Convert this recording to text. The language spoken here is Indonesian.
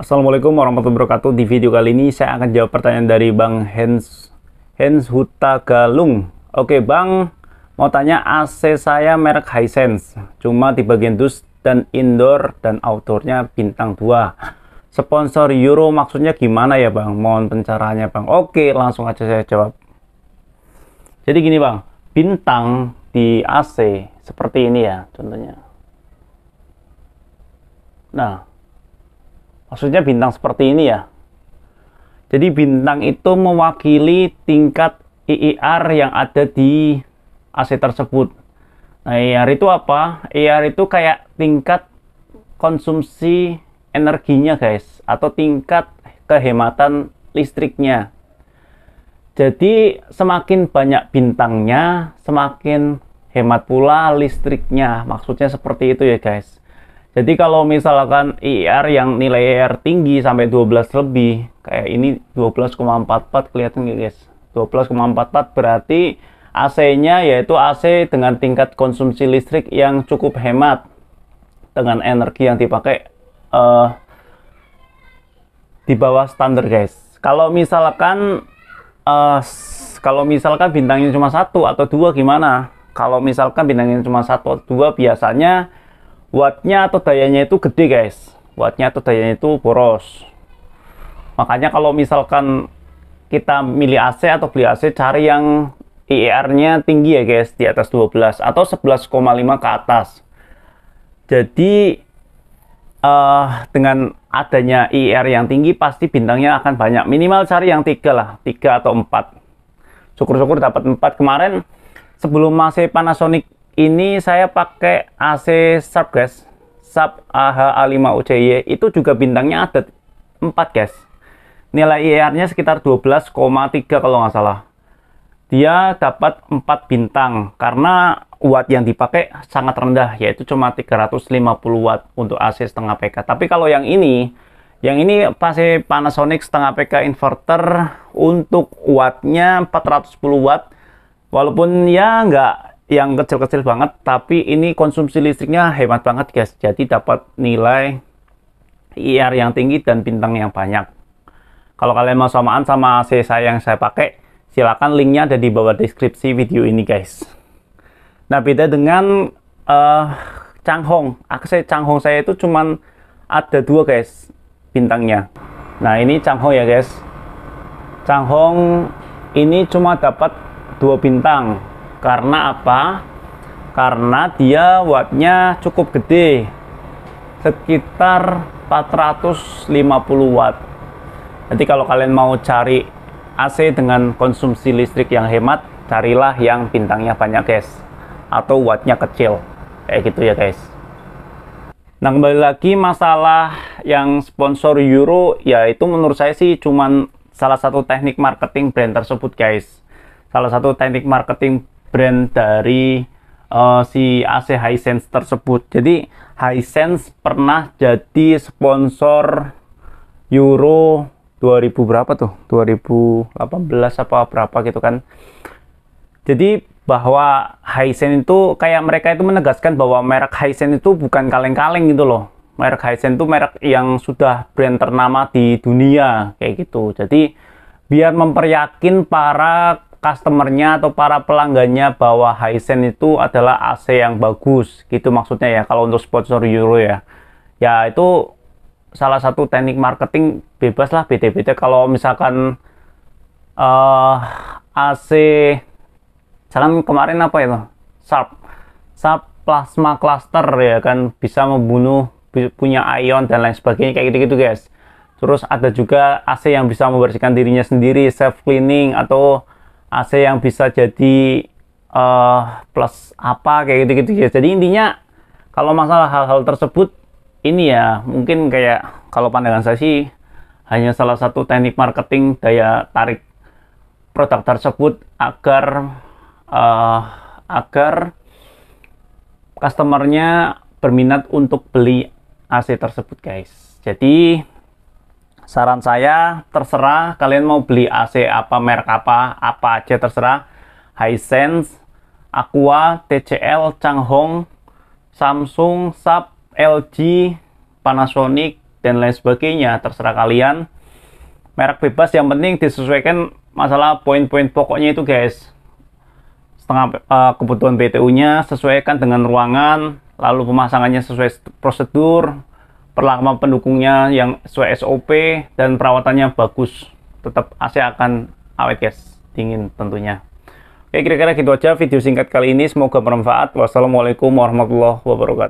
Assalamualaikum warahmatullahi wabarakatuh. Di video kali ini saya akan jawab pertanyaan dari Bang Hens Hens Huta Galung. Oke, Bang, mau tanya AC saya merek Hisense, cuma di bagian dus dan indoor dan outdoornya bintang 2. Sponsor Euro maksudnya gimana ya, Bang? Mohon pencerahannya, Bang. Oke, langsung aja saya jawab. Jadi gini, Bang. Bintang di AC seperti ini ya contohnya. Nah, Maksudnya bintang seperti ini ya. Jadi bintang itu mewakili tingkat IIR e e yang ada di AC tersebut. Nah, IIR e itu apa? IIR itu kayak tingkat konsumsi energinya, guys, atau tingkat kehematan listriknya. Jadi, semakin banyak bintangnya, semakin hemat pula listriknya. Maksudnya seperti itu ya, guys. Jadi kalau misalkan IR yang nilai IR tinggi sampai 12 lebih, kayak ini 12,44 kelihatan guys. 12,44 berarti AC-nya yaitu AC dengan tingkat konsumsi listrik yang cukup hemat dengan energi yang dipakai uh, di bawah standar guys. Kalau misalkan uh, kalau misalkan bintangnya cuma satu atau dua gimana? Kalau misalkan bintangnya cuma satu atau dua biasanya wattnya atau dayanya itu gede guys wattnya atau dayanya itu boros makanya kalau misalkan kita milih AC atau beli AC cari yang IER e nya tinggi ya guys di atas 12 atau 11,5 ke atas jadi uh, dengan adanya IR e e yang tinggi pasti bintangnya akan banyak minimal cari yang tiga lah tiga atau empat syukur-syukur dapat empat kemarin sebelum masih Panasonic ini saya pakai AC Sharp guys Sharp aha 5 ujy itu juga bintangnya ada 4 guys nilai IR e nya sekitar 12,3 kalau nggak salah dia dapat 4 bintang karena watt yang dipakai sangat rendah yaitu cuma 350 watt untuk AC setengah PK tapi kalau yang ini yang ini pasti Panasonic setengah PK inverter untuk wattnya 410 watt walaupun ya nggak yang kecil-kecil banget tapi ini konsumsi listriknya hemat banget guys jadi dapat nilai IR e yang tinggi dan bintang yang banyak kalau kalian mau samaan sama AC saya yang saya pakai silahkan linknya ada di bawah deskripsi video ini guys nah beda dengan uh, eh, Changhong AC Changhong saya itu cuman ada dua guys bintangnya nah ini Changhong ya guys Changhong ini cuma dapat dua bintang karena apa? Karena dia wattnya cukup gede. Sekitar 450 watt. Jadi kalau kalian mau cari AC dengan konsumsi listrik yang hemat, carilah yang bintangnya banyak guys. Atau wattnya kecil. Kayak gitu ya guys. Nah kembali lagi masalah yang sponsor euro yaitu menurut saya sih cuman salah satu teknik marketing brand tersebut guys. Salah satu teknik marketing brand dari uh, si AC Hisense tersebut. Jadi Hisense pernah jadi sponsor Euro 2000 berapa tuh? 2018 apa berapa gitu kan. Jadi bahwa Hisense itu kayak mereka itu menegaskan bahwa merek Hisense itu bukan kaleng-kaleng gitu loh. Merek Hisense itu merek yang sudah brand ternama di dunia kayak gitu. Jadi biar memperyakin para customernya atau para pelanggannya bahwa Hisense itu adalah AC yang bagus gitu maksudnya ya kalau untuk sponsor Euro ya ya itu salah satu teknik marketing bebas lah beda-beda kalau misalkan uh, eh, AC jangan kemarin apa itu sub sub plasma cluster ya kan bisa membunuh punya ion dan lain sebagainya kayak gitu-gitu guys terus ada juga AC yang bisa membersihkan dirinya sendiri self cleaning atau AC yang bisa jadi uh, plus apa kayak gitu-gitu ya. Jadi intinya kalau masalah hal-hal tersebut ini ya mungkin kayak kalau pandangan saya sih hanya salah satu teknik marketing daya tarik produk tersebut agar uh, agar customernya berminat untuk beli AC tersebut guys. Jadi saran saya terserah kalian mau beli AC apa merek apa apa aja terserah Hisense Aqua TCL Changhong Samsung Sub LG Panasonic dan lain sebagainya terserah kalian merek bebas yang penting disesuaikan masalah poin-poin pokoknya itu guys setengah uh, kebutuhan BTU nya sesuaikan dengan ruangan lalu pemasangannya sesuai prosedur perlengkapan pendukungnya yang sesuai SOP dan perawatannya bagus tetap AC akan awet guys dingin tentunya oke kira-kira gitu aja video singkat kali ini semoga bermanfaat wassalamualaikum warahmatullahi wabarakatuh